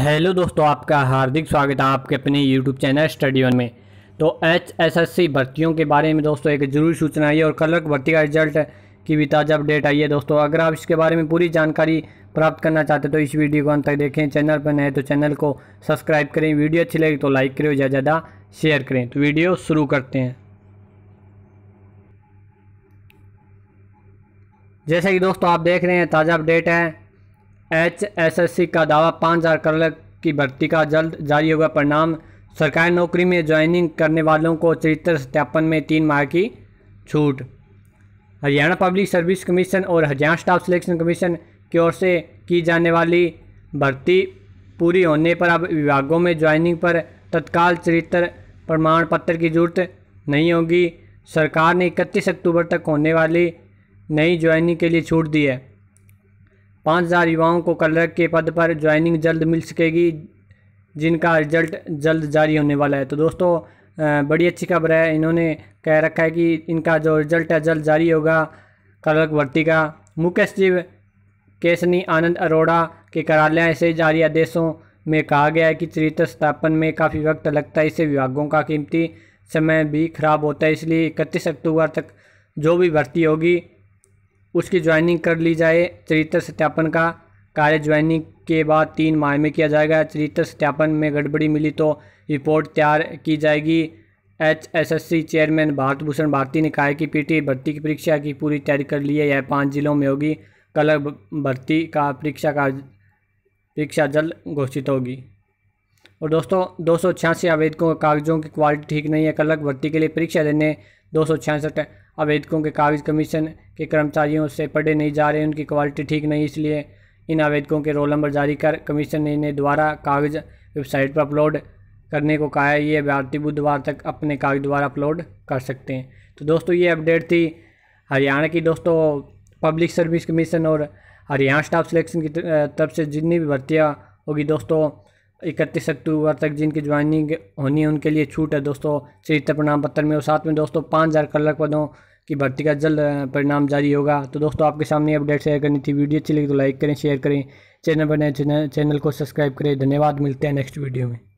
hello दोस्तों आपका हार्दिक स्वागत है आपके अपने यूट्यूब चैनल स्टडी वन में तो एच एस एस सी भर्तियों के बारे में दोस्तों एक जरूर सूचना आई है और कलर्क भर्ती का रिजल्ट की भी ताज़ा अपडेट आई है दोस्तों अगर आप इसके बारे में पूरी जानकारी प्राप्त करना चाहते तो इस वीडियो को अंत तक देखें चैनल पर नए तो चैनल को सब्सक्राइब करें वीडियो अच्छी लगी तो लाइक करें ज़्यादा ज़्यादा शेयर करें तो वीडियो शुरू करते हैं जैसे कि दोस्तों आप देख रहे हैं ताज़ा अपडेट है एच एस एस सी का दावा पाँच हज़ार करोड़ की भर्ती का जल्द जारी होगा परिणाम सरकारी नौकरी में ज्वाइनिंग करने वालों को चरित्र सत्यापन में तीन माह की छूट हरियाणा पब्लिक सर्विस कमीशन और हरियाणा स्टाफ सिलेक्शन कमीशन की ओर से की जाने वाली भर्ती पूरी होने पर अब विभागों में ज्वाइनिंग पर तत्काल चरित्र प्रमाण पत्र की जरूरत नहीं होगी सरकार ने इकतीस अक्टूबर तक होने वाली नई ज्वाइनिंग के लिए छूट दी है पाँच हज़ार युवाओं को क्लर्क के पद पर ज्वाइनिंग जल्द मिल सकेगी जिनका रिजल्ट जल्द जारी होने वाला है तो दोस्तों बड़ी अच्छी खबर है इन्होंने कह रखा है कि इनका जो रिजल्ट है जल्द जारी होगा क्लर्क भर्ती का मुख्य सचिव केसनी आनंद अरोड़ा के कार्यालय से जारी आदेशों में कहा गया है कि चरित्र स्थापन में काफ़ी वक्त लगता है इससे विभागों का कीमती समय भी खराब होता है इसलिए इकतीस अक्टूबर तक जो भी भर्ती होगी उसकी ज्वाइनिंग कर ली जाए चरित्र सत्यापन का कार्य ज्वाइनिंग के बाद तीन माह में किया जाएगा चरित्र सत्यापन में गड़बड़ी मिली तो रिपोर्ट तैयार की जाएगी H S S C chairman Bharat Bhushan Bharti ने कहा कि कि पीटी भर्ती की परीक्षा की पूरी तैयारी कर ली है यह पाँच जिलों में होगी कल भर्ती का परीक्षा का परीक्षा जल्द घोषित होगी और दोस्तों दो सौ छियासी आवेदकों के कागजों की क्वालिटी ठीक नहीं है कलक भर्ती के लिए परीक्षा देने दो सौ छियासठ आवेदकों के कागज़ कमीशन के कर्मचारियों से पढ़े नहीं जा रहे उनकी क्वालिटी ठीक नहीं इसलिए इन आवेदकों के रोल नंबर जारी कर कमीशन ने इन्हें द्वारा कागज़ वेबसाइट पर अपलोड करने को कहा है ये अभ्यर्थी बुधवार तक अपने कागज द्वारा अपलोड कर सकते हैं तो दोस्तों ये अपडेट थी हरियाणा की दोस्तों पब्लिक सर्विस कमीशन और हरियाणा स्टाफ सिलेक्शन की तरफ से जितनी भी भर्तियाँ होगी दोस्तों इकतीस अक्टूबर तक जिनकी ज्वाइनिंग होनी है उनके लिए छूट है दोस्तों चरित्र प्रणाम पत्र में और साथ में दोस्तों पाँच हज़ार क्लर्क पदों की भर्ती का जल्द परिणाम जारी होगा तो दोस्तों आपके सामने अपडेट शेयर करनी थी वीडियो अच्छी लगी तो लाइक करें शेयर करें चैनल बने चैनल को सब्सक्राइब करें धन्यवाद मिलते हैं नेक्स्ट वीडियो में